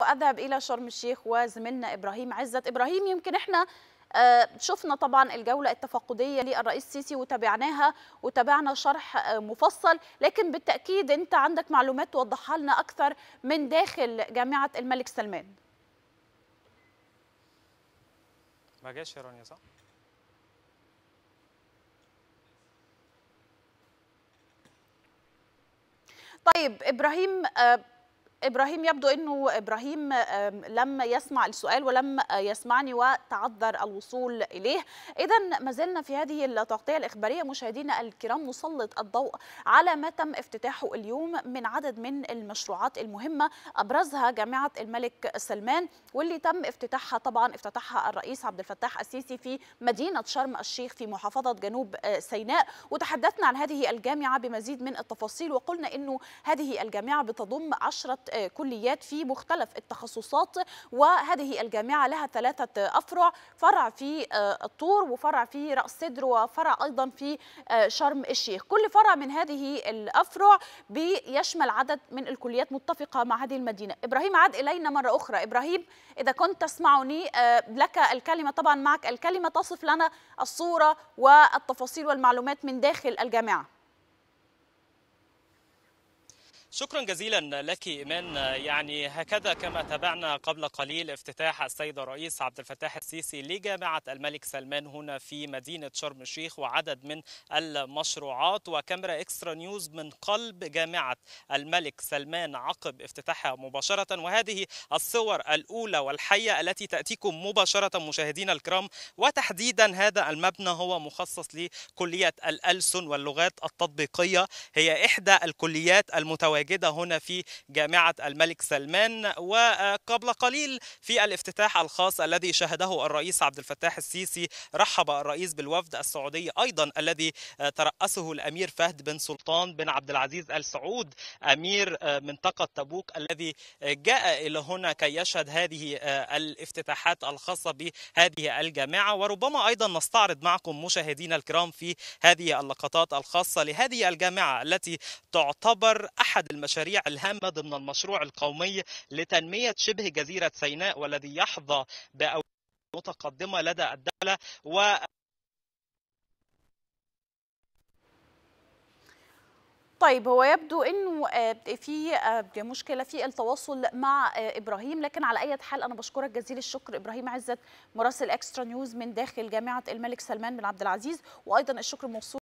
واذهب الى شرم الشيخ وزميلنا ابراهيم عزت ابراهيم يمكن احنا آه، شفنا طبعا الجوله التفقديه للرئيس السيسي وتابعناها وتابعنا شرح آه، مفصل لكن بالتاكيد انت عندك معلومات توضحها لنا اكثر من داخل جامعه الملك سلمان ما جاش يا رانيا صح طيب ابراهيم آه، ابراهيم يبدو انه ابراهيم لم يسمع السؤال ولم يسمعني وتعذر الوصول اليه اذا ما زلنا في هذه التغطيه الاخباريه مشاهدينا الكرام نسلط الضوء على ما تم افتتاحه اليوم من عدد من المشروعات المهمه ابرزها جامعه الملك سلمان واللي تم افتتاحها طبعا افتتحها الرئيس عبد الفتاح السيسي في مدينه شرم الشيخ في محافظه جنوب آه، سيناء وتحدثنا عن هذه الجامعه بمزيد من التفاصيل وقلنا انه هذه الجامعه بتضم 10 كليات في مختلف التخصصات وهذه الجامعة لها ثلاثة أفرع فرع في آه، الطور وفرع في رأس سدر وفرع أيضا في آه، شرم الشيخ كل فرع من هذه الأفرع بيشمل عدد من الكليات متفقة مع هذه المدينة إبراهيم عاد إلينا مرة أخرى إبراهيم إذا كنت تسمعني آه، لك الكلمة طبعا معك الكلمة تصف لنا الصورة والتفاصيل والمعلومات من داخل الجامعة شكرا جزيلا لك إيمان يعني هكذا كما تابعنا قبل قليل افتتاح السيد الرئيس عبد الفتاح السيسي لجامعة الملك سلمان هنا في مدينة شرم الشيخ وعدد من المشروعات وكاميرا إكسترا نيوز من قلب جامعة الملك سلمان عقب افتتاحها مباشرة وهذه الصور الأولى والحية التي تأتيكم مباشرة مشاهدينا الكرام وتحديدا هذا المبنى هو مخصص لكلية الألسن واللغات التطبيقية هي إحدى الكليات المتواجدة متواجدة هنا في جامعة الملك سلمان وقبل قليل في الافتتاح الخاص الذي شهده الرئيس عبد الفتاح السيسي رحب الرئيس بالوفد السعودي أيضا الذي ترأسه الأمير فهد بن سلطان بن عبد العزيز آل سعود أمير منطقة تبوك الذي جاء إلى هنا كي يشهد هذه الافتتاحات الخاصة بهذه الجامعة وربما أيضا نستعرض معكم مشاهدينا الكرام في هذه اللقطات الخاصة لهذه الجامعة التي تعتبر أحد المشاريع الهامة ضمن المشروع القومي لتنمية شبه جزيرة سيناء والذي يحظى بأولوية متقدمة لدى الدولة و طيب هو يبدو انه آه، في آه، مشكله في التواصل مع آه، ابراهيم لكن على اي حال انا بشكرك جزيل الشكر ابراهيم عزت مراسل اكسترا نيوز من داخل جامعه الملك سلمان بن عبد العزيز وايضا الشكر موصول